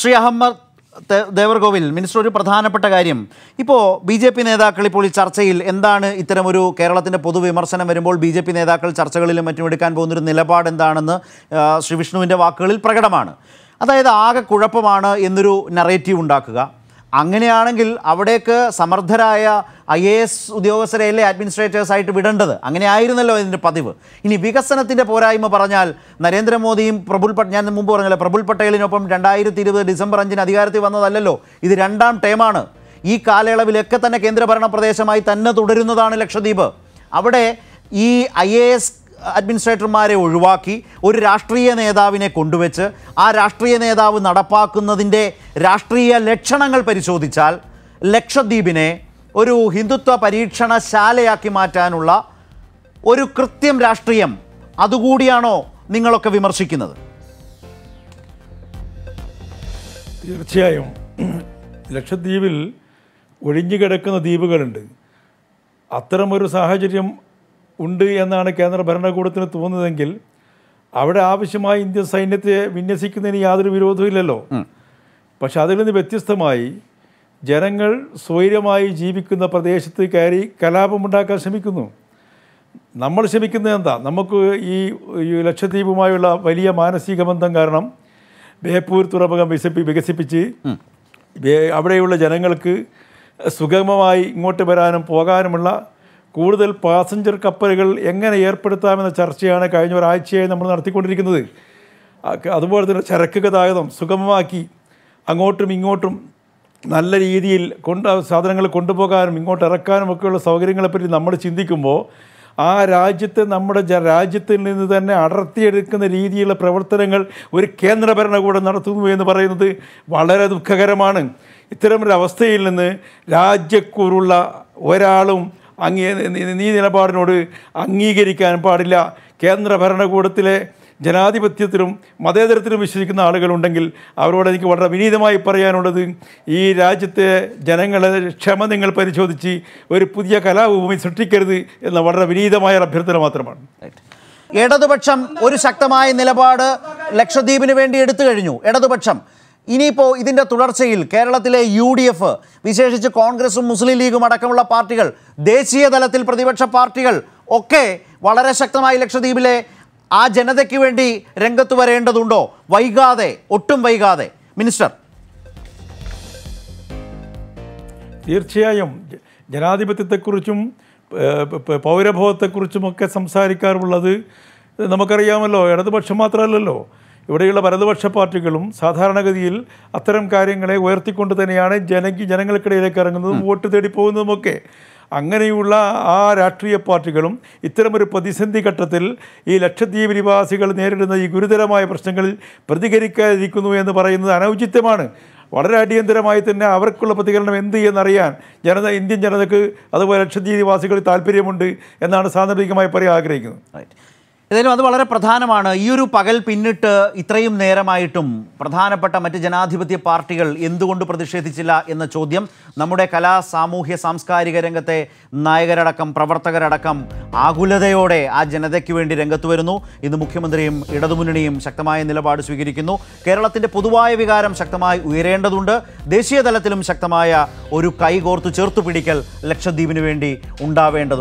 Shri Ahmed Devarkovil minister ഒരു പ്രധാനപ്പെട്ട കാര്യം ഇപ്പോൾ ബി ജെ പി നേതാക്കൾ ഇപ്പോൾ ഈ ചർച്ചയിൽ എന്താണ് ഇത്തരമൊരു കേരളത്തിൻ്റെ പൊതുവിമർശനം വരുമ്പോൾ ബി ജെ പി നേതാക്കൾ ചർച്ചകളിലും മറ്റും എടുക്കാൻ പോകുന്നൊരു നിലപാട് എന്താണെന്ന് ശ്രീ വിഷ്ണുവിൻ്റെ വാക്കുകളിൽ പ്രകടമാണ് അതായത് ആകെ കുഴപ്പമാണ് എന്നൊരു നറേറ്റീവ് ഉണ്ടാക്കുക അങ്ങനെയാണെങ്കിൽ അവിടേക്ക് സമർത്ഥരായ ഐ എ എസ് ഉദ്യോഗസ്ഥരെയല്ലേ അഡ്മിനിസ്ട്രേറ്റേഴ്സായിട്ട് വിടേണ്ടത് അങ്ങനെ ആയിരുന്നല്ലോ ഇതിൻ്റെ പതിവ് ഇനി വികസനത്തിൻ്റെ പോരായ്മ പറഞ്ഞാൽ നരേന്ദ്രമോദിയും പ്രഫുൽ പട്ട് ഞാൻ മുമ്പ് പറഞ്ഞല്ലോ പ്രഫുൽ പട്ടേലിനൊപ്പം രണ്ടായിരത്തി ഇരുപത് ഡിസംബർ അഞ്ചിന് അധികാരത്തിൽ വന്നതല്ലല്ലോ ഇത് രണ്ടാം ടേമാണ് ഈ കാലയളവിലൊക്കെ തന്നെ കേന്ദ്രഭരണ പ്രദേശമായി തന്നെ തുടരുന്നതാണ് ലക്ഷദ്വീപ് അവിടെ ഈ ഐ എ എസ് അഡ്മിനിസ്ട്രേറ്റർമാരെ ഒഴിവാക്കി ഒരു രാഷ്ട്രീയ നേതാവിനെ കൊണ്ടുവച്ച് ആ രാഷ്ട്രീയ നേതാവ് നടപ്പാക്കുന്നതിൻ്റെ രാഷ്ട്രീയ ലക്ഷണങ്ങൾ പരിശോധിച്ചാൽ ലക്ഷദ്വീപിനെ ഒരു ഹിന്ദുത്വ പരീക്ഷണശാലയാക്കി മാറ്റാനുള്ള ഒരു കൃത്യം രാഷ്ട്രീയം അതുകൂടിയാണോ നിങ്ങളൊക്കെ വിമർശിക്കുന്നത് തീർച്ചയായും ലക്ഷദ്വീപിൽ ഒഴിഞ്ഞുകിടക്കുന്ന ദ്വീപുകളുണ്ട് അത്തരമൊരു സാഹചര്യം ഉണ്ട് എന്നാണ് കേന്ദ്ര ഭരണകൂടത്തിന് തോന്നുന്നതെങ്കിൽ അവിടെ ആവശ്യമായ ഇന്ത്യൻ സൈന്യത്തെ വിന്യസിക്കുന്നതിന് യാതൊരു വിരോധമില്ലല്ലോ പക്ഷെ അതിൽ നിന്ന് വ്യത്യസ്തമായി ജനങ്ങൾ സ്വൈര്യമായി ജീവിക്കുന്ന പ്രദേശത്ത് കയറി കലാപമുണ്ടാക്കാൻ ശ്രമിക്കുന്നു നമ്മൾ ശ്രമിക്കുന്നത് എന്താ നമുക്ക് ഈ ലക്ഷദ്വീപുമായുള്ള വലിയ മാനസിക ബന്ധം കാരണം ബേപ്പൂർ തുറമുഖം വികസിപ്പി വികസിപ്പിച്ച് അവിടെയുള്ള ജനങ്ങൾക്ക് സുഗമമായി ഇങ്ങോട്ട് വരാനും പോകാനുമുള്ള കൂടുതൽ പാസഞ്ചർ കപ്പലുകൾ എങ്ങനെ ഏർപ്പെടുത്താമെന്ന ചർച്ചയാണ് കഴിഞ്ഞ ഒരാഴ്ചയായി നമ്മൾ നടത്തിക്കൊണ്ടിരിക്കുന്നത് അതുപോലെ തന്നെ ചരക്ക് ഗതാഗതം സുഗമമാക്കി അങ്ങോട്ടും ഇങ്ങോട്ടും നല്ല രീതിയിൽ കൊണ്ട് സാധനങ്ങൾ കൊണ്ടുപോകാനും ഇങ്ങോട്ട് ഇറക്കാനും ഒക്കെയുള്ള സൗകര്യങ്ങളെപ്പറ്റി നമ്മൾ ചിന്തിക്കുമ്പോൾ ആ രാജ്യത്തെ നമ്മുടെ രാജ്യത്തിൽ നിന്ന് തന്നെ അടർത്തിയെടുക്കുന്ന രീതിയിലുള്ള പ്രവർത്തനങ്ങൾ ഒരു കേന്ദ്ര ഭരണകൂടം നടത്തുന്നു എന്ന് പറയുന്നത് വളരെ ദുഃഖകരമാണ് ഇത്തരമൊരവസ്ഥയിൽ നിന്ന് രാജ്യക്കൂറുള്ള ഒരാളും അംഗീ നീ നിലപാടിനോട് അംഗീകരിക്കാൻ പാടില്ല കേന്ദ്ര ഭരണകൂടത്തിലെ ജനാധിപത്യത്തിലും മതേതരത്തിലും വിശ്വസിക്കുന്ന ആളുകളുണ്ടെങ്കിൽ അവരോട് എനിക്ക് വളരെ വിനീതമായി പറയാനുള്ളത് ഈ രാജ്യത്തെ ജനങ്ങളെ ക്ഷമ നിങ്ങൾ പരിശോധിച്ച് ഒരു പുതിയ കലാഭൂമി സൃഷ്ടിക്കരുത് എന്ന വളരെ വിനീതമായ അഭ്യർത്ഥന മാത്രമാണ് ഇടതുപക്ഷം ഒരു ശക്തമായ നിലപാട് ലക്ഷദ്വീപിന് വേണ്ടി എടുത്തു കഴിഞ്ഞു ഇടതുപക്ഷം ഇനിയിപ്പോൾ ഇതിൻ്റെ തുടർച്ചയിൽ കേരളത്തിലെ യു ഡി എഫ് വിശേഷിച്ച് കോൺഗ്രസും മുസ്ലിം ലീഗും അടക്കമുള്ള പാർട്ടികൾ ദേശീയ തലത്തിൽ പ്രതിപക്ഷ പാർട്ടികൾ ഒക്കെ വളരെ ശക്തമായി ലക്ഷദ്വീപിലെ ആ ജനതയ്ക്ക് വേണ്ടി രംഗത്ത് വരേണ്ടതുണ്ടോ വൈകാതെ ഒട്ടും വൈകാതെ മിനിസ്റ്റർ തീർച്ചയായും ജനാധിപത്യത്തെക്കുറിച്ചും പൗരബോധത്തെക്കുറിച്ചുമൊക്കെ സംസാരിക്കാറുള്ളത് നമുക്കറിയാമല്ലോ ഇടതുപക്ഷം മാത്രമല്ലല്ലോ ഇവിടെയുള്ള വലതുപക്ഷ പാർട്ടികളും സാധാരണഗതിയിൽ അത്തരം കാര്യങ്ങളെ ഉയർത്തിക്കൊണ്ട് തന്നെയാണ് ജനക്ക് ജനങ്ങൾക്കിടയിലേക്ക് ഇറങ്ങുന്നതും വോട്ട് തേടി പോകുന്നതുമൊക്കെ അങ്ങനെയുള്ള ആ രാഷ്ട്രീയ പാർട്ടികളും ഇത്തരമൊരു പ്രതിസന്ധി ഘട്ടത്തിൽ ഈ ലക്ഷദ്വീപ് നിവാസികൾ നേരിടുന്ന ഈ ഗുരുതരമായ പ്രശ്നങ്ങളിൽ പ്രതികരിക്കാതിരിക്കുന്നു എന്ന് പറയുന്നത് അനൗചിത്യമാണ് വളരെ അടിയന്തരമായി തന്നെ അവർക്കുള്ള പ്രതികരണം എന്ത് എന്നറിയാൻ ജനത ഇന്ത്യൻ ജനതയ്ക്ക് അതുപോലെ ലക്ഷദ്വീപ് നിവാസികൾ താല്പര്യമുണ്ട് എന്നാണ് സാന്ദർഭികമായി പറയാൻ ആഗ്രഹിക്കുന്നത് ഏതായാലും അത് വളരെ പ്രധാനമാണ് ഈ ഒരു പകൽ പിന്നിട്ട് ഇത്രയും നേരമായിട്ടും പ്രധാനപ്പെട്ട മറ്റ് ജനാധിപത്യ പാർട്ടികൾ എന്തുകൊണ്ട് പ്രതിഷേധിച്ചില്ല എന്ന ചോദ്യം നമ്മുടെ കലാ സാമൂഹ്യ സാംസ്കാരിക രംഗത്തെ നായകരടക്കം പ്രവർത്തകരടക്കം ആകുലതയോടെ ആ ജനതയ്ക്ക് വേണ്ടി രംഗത്ത് വരുന്നു ഇന്ന് മുഖ്യമന്ത്രിയും ഇടതുമുന്നണിയും ശക്തമായ നിലപാട് സ്വീകരിക്കുന്നു കേരളത്തിൻ്റെ പൊതുവായ വികാരം ശക്തമായി ഉയരേണ്ടതുണ്ട് ദേശീയ തലത്തിലും ശക്തമായ ഒരു കൈകോർത്ത് ചേർത്തു പിടിക്കൽ ലക്ഷദ്വീപിന് വേണ്ടി ഉണ്ടാവേണ്ടതുണ്ട്